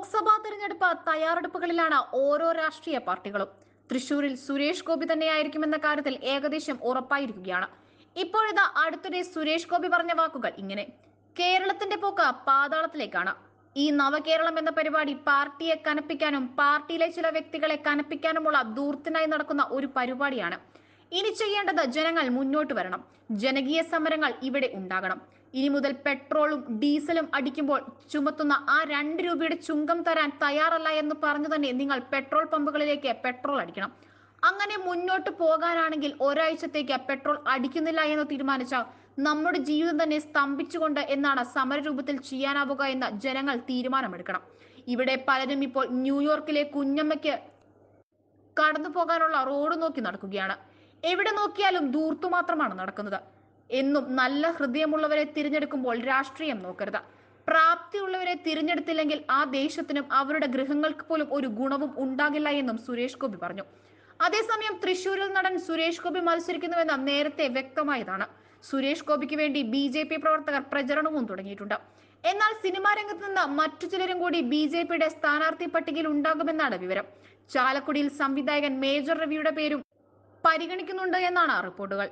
ലോക്സഭാ തെരഞ്ഞെടുപ്പ് തയ്യാറെടുപ്പുകളിലാണ് ഓരോ രാഷ്ട്രീയ പാർട്ടികളും തൃശൂരിൽ സുരേഷ് ഗോപി തന്നെയായിരിക്കുമെന്ന കാര്യത്തിൽ ഏകദേശം ഉറപ്പായിരിക്കുകയാണ് ഇപ്പോഴിതാ അടുത്തിടെ സുരേഷ് ഗോപി പറഞ്ഞ വാക്കുകൾ ഇങ്ങനെ കേരളത്തിന്റെ പോക്ക് പാതാളത്തിലേക്കാണ് ഈ നവകേരളം എന്ന പരിപാടി പാർട്ടിയെ കനപ്പിക്കാനും പാർട്ടിയിലെ ചില വ്യക്തികളെ കനപ്പിക്കാനുമുള്ള ദൂർത്തിനായി നടക്കുന്ന ഒരു പരിപാടിയാണ് ഇനി ചെയ്യേണ്ടത് ജനങ്ങൾ മുന്നോട്ട് വരണം ജനകീയ സമരങ്ങൾ ഇവിടെ ഉണ്ടാകണം ഇനി മുതൽ പെട്രോളും ഡീസലും അടിക്കുമ്പോൾ ചുമത്തുന്ന ആ രണ്ട് രൂപയുടെ ചുങ്കം തരാൻ തയ്യാറല്ല എന്ന് പറഞ്ഞു തന്നെ നിങ്ങൾ പെട്രോൾ പമ്പുകളിലേക്ക് പെട്രോൾ അടിക്കണം അങ്ങനെ മുന്നോട്ട് പോകാനാണെങ്കിൽ ഒരാഴ്ചത്തേക്ക് പെട്രോൾ അടിക്കുന്നില്ല എന്ന് തീരുമാനിച്ച നമ്മുടെ ജീവിതം തന്നെ സ്തംഭിച്ചുകൊണ്ട് എന്നാണ് സമരരൂപത്തിൽ ചെയ്യാനാവുക എന്ന് ജനങ്ങൾ തീരുമാനമെടുക്കണം ഇവിടെ പലരും ഇപ്പോൾ ന്യൂയോർക്കിലെ കുഞ്ഞമ്മയ്ക്ക് കടന്നു പോകാനുള്ള റോഡ് നോക്കി നടക്കുകയാണ് എവിടെ നോക്കിയാലും ദൂർത്തു മാത്രമാണ് നടക്കുന്നത് എന്നും നല്ല ഹൃദയമുള്ളവരെ തിരഞ്ഞെടുക്കുമ്പോൾ രാഷ്ട്രീയം നോക്കരുത് പ്രാപ്തിയുള്ളവരെ തിരഞ്ഞെടുത്തില്ലെങ്കിൽ ആ ദേശത്തിനും അവരുടെ ഗൃഹങ്ങൾക്ക് പോലും ഒരു ഗുണവും ഉണ്ടാകില്ല എന്നും സുരേഷ് ഗോപി പറഞ്ഞു അതേസമയം തൃശൂരിൽ നടൻ സുരേഷ് ഗോപി മത്സരിക്കുന്നുവെന്ന് നേരത്തെ വ്യക്തമായതാണ് സുരേഷ് ഗോപിക്ക് വേണ്ടി ബി ജെ പി പ്രവർത്തകർ പ്രചരണവും തുടങ്ങിയിട്ടുണ്ട് എന്നാൽ സിനിമാ രംഗത്ത് നിന്ന് മറ്റു ചിലരും കൂടി ബി ജെ പിയുടെ സ്ഥാനാർത്ഥി പട്ടികയിൽ ഉണ്ടാകുമെന്നാണ് വിവരം ചാലക്കുടിയിൽ സംവിധായകൻ മേജർ രവിയുടെ പേരും പരിഗണിക്കുന്നുണ്ട് എന്നാണ് റിപ്പോർട്ടുകൾ